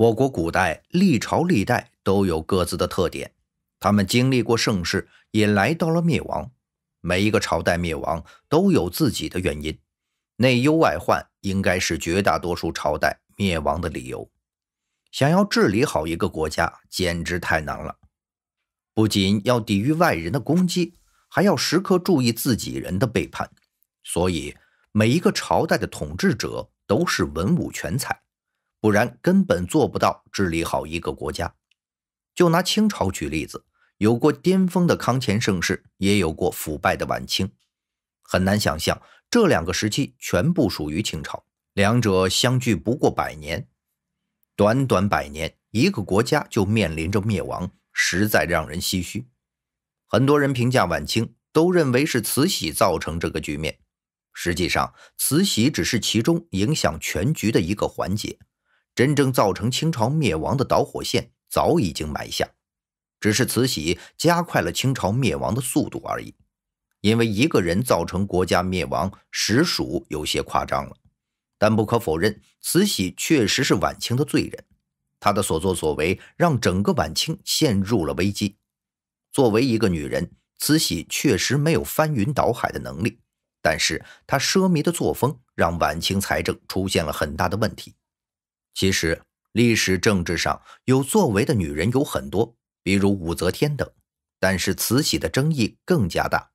我国古代历朝历代都有各自的特点，他们经历过盛世，也来到了灭亡。每一个朝代灭亡都有自己的原因，内忧外患应该是绝大多数朝代灭亡的理由。想要治理好一个国家，简直太难了，不仅要抵御外人的攻击，还要时刻注意自己人的背叛。所以，每一个朝代的统治者都是文武全才。不然根本做不到治理好一个国家。就拿清朝举例子，有过巅峰的康乾盛世，也有过腐败的晚清。很难想象这两个时期全部属于清朝，两者相距不过百年，短短百年，一个国家就面临着灭亡，实在让人唏嘘。很多人评价晚清，都认为是慈禧造成这个局面。实际上，慈禧只是其中影响全局的一个环节。真正造成清朝灭亡的导火线早已经埋下，只是慈禧加快了清朝灭亡的速度而已。因为一个人造成国家灭亡，实属有些夸张了。但不可否认，慈禧确实是晚清的罪人。她的所作所为让整个晚清陷入了危机。作为一个女人，慈禧确实没有翻云倒海的能力，但是她奢靡的作风让晚清财政出现了很大的问题。其实，历史政治上有作为的女人有很多，比如武则天等。但是，慈禧的争议更加大。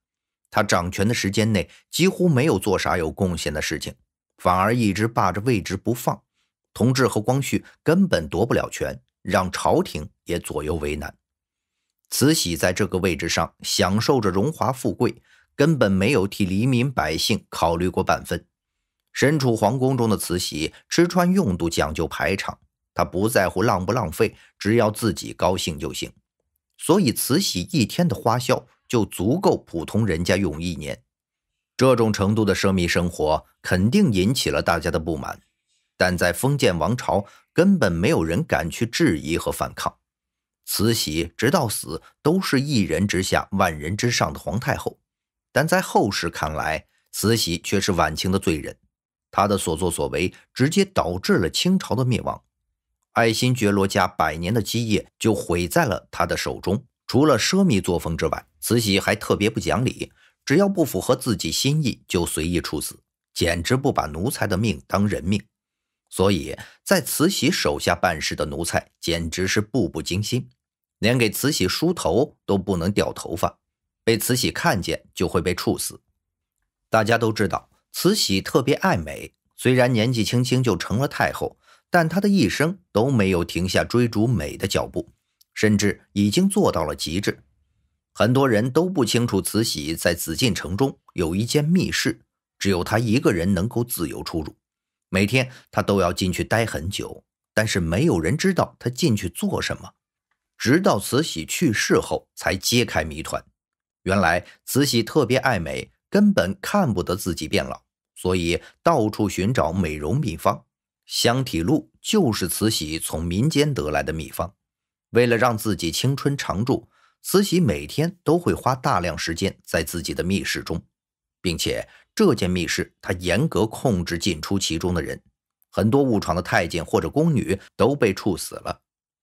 她掌权的时间内几乎没有做啥有贡献的事情，反而一直霸着位置不放。同治和光绪根本夺不了权，让朝廷也左右为难。慈禧在这个位置上享受着荣华富贵，根本没有替黎民百姓考虑过半分。身处皇宫中的慈禧，吃穿用度讲究排场，她不在乎浪不浪费，只要自己高兴就行。所以慈禧一天的花销就足够普通人家用一年。这种程度的奢靡生活，肯定引起了大家的不满，但在封建王朝，根本没有人敢去质疑和反抗。慈禧直到死，都是一人之下，万人之上的皇太后，但在后世看来，慈禧却是晚清的罪人。他的所作所为直接导致了清朝的灭亡，爱新觉罗家百年的基业就毁在了他的手中。除了奢靡作风之外，慈禧还特别不讲理，只要不符合自己心意就随意处死，简直不把奴才的命当人命。所以在慈禧手下办事的奴才简直是步步惊心，连给慈禧梳头都不能掉头发，被慈禧看见就会被处死。大家都知道。慈禧特别爱美，虽然年纪轻轻就成了太后，但她的一生都没有停下追逐美的脚步，甚至已经做到了极致。很多人都不清楚，慈禧在紫禁城中有一间密室，只有她一个人能够自由出入。每天她都要进去待很久，但是没有人知道她进去做什么。直到慈禧去世后，才揭开谜团。原来，慈禧特别爱美，根本看不得自己变老。所以，到处寻找美容秘方，香体露就是慈禧从民间得来的秘方。为了让自己青春常驻，慈禧每天都会花大量时间在自己的密室中，并且这间密室她严格控制进出其中的人。很多误闯的太监或者宫女都被处死了，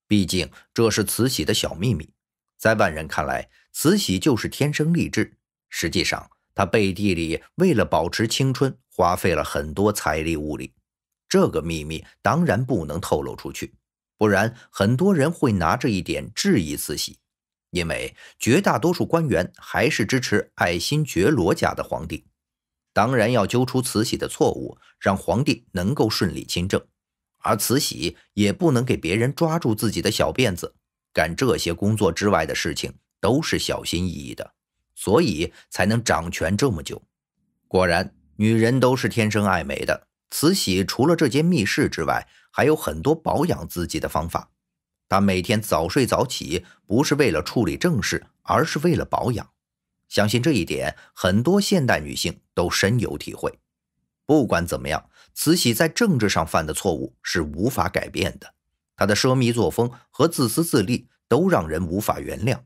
毕竟这是慈禧的小秘密。在外人看来，慈禧就是天生丽质，实际上。他背地里为了保持青春，花费了很多财力物力。这个秘密当然不能透露出去，不然很多人会拿这一点质疑慈禧。因为绝大多数官员还是支持爱新觉罗家的皇帝，当然要揪出慈禧的错误，让皇帝能够顺利亲政。而慈禧也不能给别人抓住自己的小辫子，干这些工作之外的事情都是小心翼翼的。所以才能掌权这么久。果然，女人都是天生爱美的。慈禧除了这间密室之外，还有很多保养自己的方法。她每天早睡早起，不是为了处理正事，而是为了保养。相信这一点，很多现代女性都深有体会。不管怎么样，慈禧在政治上犯的错误是无法改变的。她的奢靡作风和自私自利都让人无法原谅。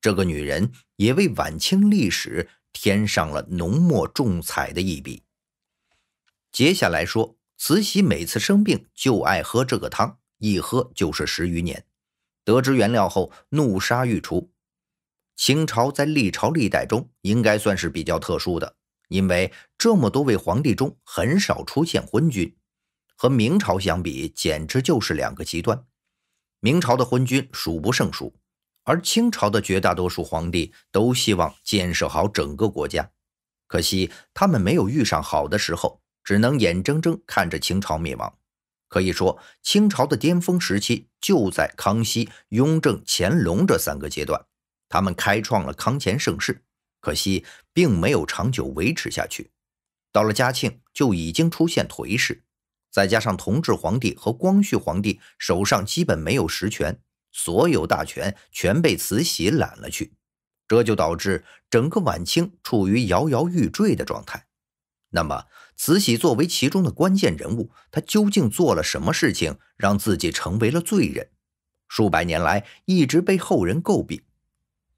这个女人也为晚清历史添上了浓墨重彩的一笔。接下来说，慈禧每次生病就爱喝这个汤，一喝就是十余年。得知原料后，怒杀御厨。清朝在历朝历代中应该算是比较特殊的，因为这么多位皇帝中很少出现昏君，和明朝相比简直就是两个极端。明朝的昏君数不胜数。而清朝的绝大多数皇帝都希望建设好整个国家，可惜他们没有遇上好的时候，只能眼睁睁看着清朝灭亡。可以说，清朝的巅峰时期就在康熙、雍正、乾隆这三个阶段，他们开创了康乾盛世，可惜并没有长久维持下去。到了嘉庆，就已经出现颓势，再加上同治皇帝和光绪皇帝手上基本没有实权。所有大权全被慈禧揽了去，这就导致整个晚清处于摇摇欲坠的状态。那么，慈禧作为其中的关键人物，她究竟做了什么事情，让自己成为了罪人？数百年来一直被后人诟病。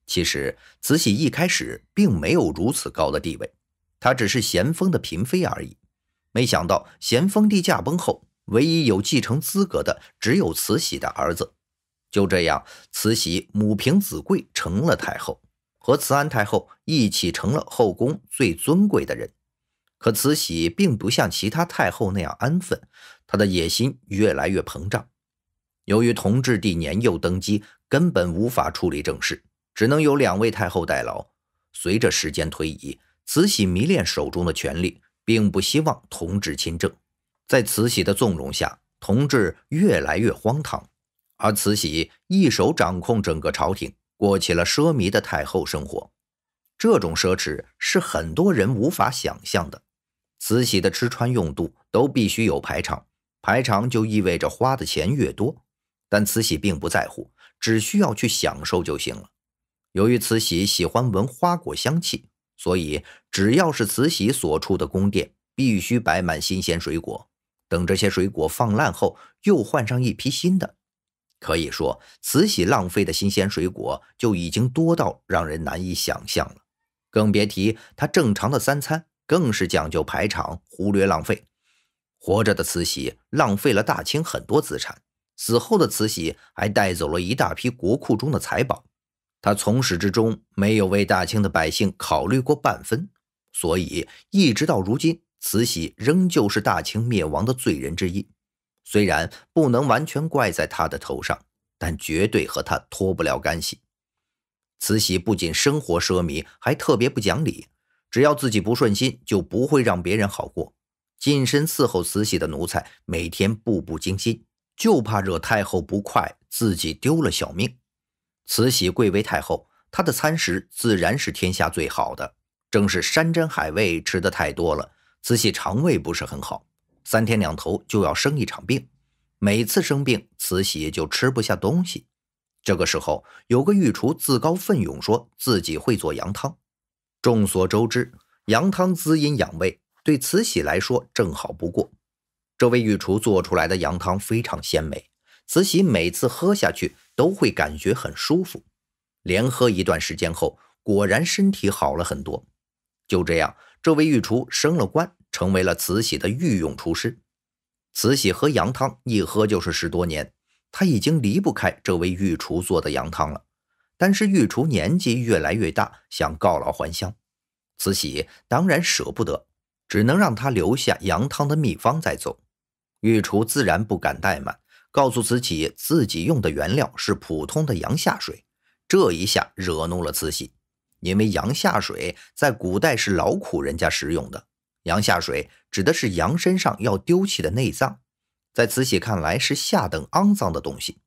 其实，慈禧一开始并没有如此高的地位，她只是咸丰的嫔妃而已。没想到，咸丰帝驾崩后，唯一有继承资格的只有慈禧的儿子。就这样，慈禧母凭子贵成了太后，和慈安太后一起成了后宫最尊贵的人。可慈禧并不像其他太后那样安分，她的野心越来越膨胀。由于同治帝年幼登基，根本无法处理政事，只能由两位太后代劳。随着时间推移，慈禧迷恋手中的权力，并不希望同治亲政。在慈禧的纵容下，同治越来越荒唐。而慈禧一手掌控整个朝廷，过起了奢靡的太后生活。这种奢侈是很多人无法想象的。慈禧的吃穿用度都必须有排场，排场就意味着花的钱越多。但慈禧并不在乎，只需要去享受就行了。由于慈禧喜欢闻花果香气，所以只要是慈禧所处的宫殿，必须摆满新鲜水果。等这些水果放烂后，又换上一批新的。可以说，慈禧浪费的新鲜水果就已经多到让人难以想象了，更别提她正常的三餐更是讲究排场，忽略浪费。活着的慈禧浪费了大清很多资产，死后的慈禧还带走了一大批国库中的财宝。她从始至终没有为大清的百姓考虑过半分，所以一直到如今，慈禧仍旧是大清灭亡的罪人之一。虽然不能完全怪在她的头上，但绝对和她脱不了干系。慈禧不仅生活奢靡，还特别不讲理，只要自己不顺心，就不会让别人好过。近身伺候慈禧的奴才每天步步惊心，就怕惹太后不快，自己丢了小命。慈禧贵为太后，她的餐食自然是天下最好的，正是山珍海味吃得太多了，慈禧肠胃不是很好。三天两头就要生一场病，每次生病，慈禧就吃不下东西。这个时候，有个御厨自告奋勇，说自己会做羊汤。众所周知，羊汤滋阴养胃，对慈禧来说正好不过。这位御厨做出来的羊汤非常鲜美，慈禧每次喝下去都会感觉很舒服。连喝一段时间后，果然身体好了很多。就这样，这位御厨升了官。成为了慈禧的御用厨师。慈禧喝羊汤一喝就是十多年，她已经离不开这位御厨做的羊汤了。但是御厨年纪越来越大，想告老还乡，慈禧当然舍不得，只能让他留下羊汤的秘方再走。御厨自然不敢怠慢，告诉慈禧自己用的原料是普通的羊下水，这一下惹怒了慈禧，因为羊下水在古代是劳苦人家食用的。羊下水指的是羊身上要丢弃的内脏，在慈禧看来是下等肮脏的东西。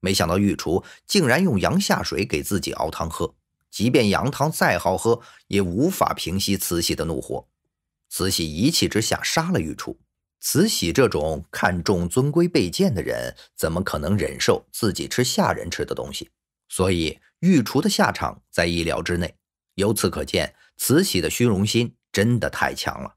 没想到御厨竟然用羊下水给自己熬汤喝，即便羊汤再好喝，也无法平息慈禧的怒火。慈禧一气之下杀了御厨。慈禧这种看重尊贵卑贱的人，怎么可能忍受自己吃下人吃的东西？所以御厨的下场在意料之内。由此可见，慈禧的虚荣心真的太强了。